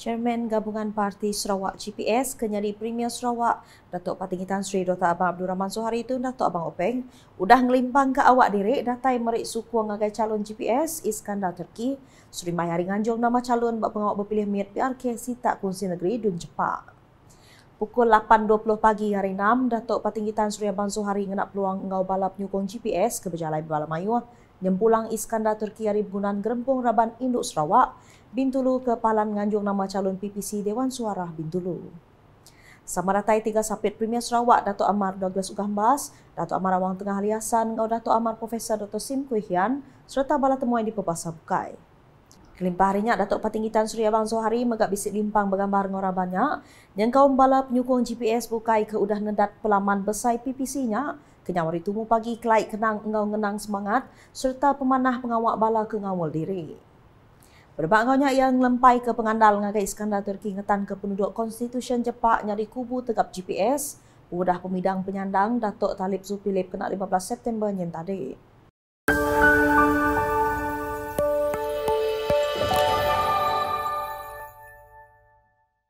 Chairman Gabungan Parti Sarawak GPS Kenyali Premier Sarawak Datuk Patinggi Tan Sri Dr. Abang Abdul Rahman Sohari itu Datuk Abang Openg udah ngelimpang ke awak diri datai merik suku ngagai calon GPS Iskandar Terki. Suri Mayari Nganjong nama calon bak pengawak berpilih Mir PRK Sita kunci Negeri Dun Jepang. Pukul 8.20 pagi hari 6, Datuk Patinggi Tan Suria Bansu hari ngenak peluang engau balap nyukong GPS ke Berjalan Bala Mayu, nyempulang Iskandar Turki hari bergunaan gerempung Raban Induk Sarawak, Bintulu ke Palan nganjung nama calon PPC Dewan Suara Bintulu. Sama ratai tiga sapit Premier Sarawak, Datuk Amar Douglas Ugambas, Datuk Amar Awang Tengah Aliasan, Datuk Amar Profesor Dr. Sim Kuihian, serta bala temuan di Pepasar Bukai. Kelimpah harinya Datuk Patinggi Tan Suri Abang Zohari megak bisik limpang bergambar ngorang banyak. yang kaum bala penyokong GPS bukai ke udah nendat pelaman besai PPC-nya. Kenyawar itu pagi kelaik kenang engau ngenang semangat serta pemanah pengawak bala ke ngawal diri. Berbak ngaunya yang lempai ke pengandal ngagai Iskandar Turki ngetan ke penduduk konstitusian Jepak nyari kubu tegap GPS. Udah pemidang penyandang Datuk Talib Zulfilip kena 15 September yang tadi. Música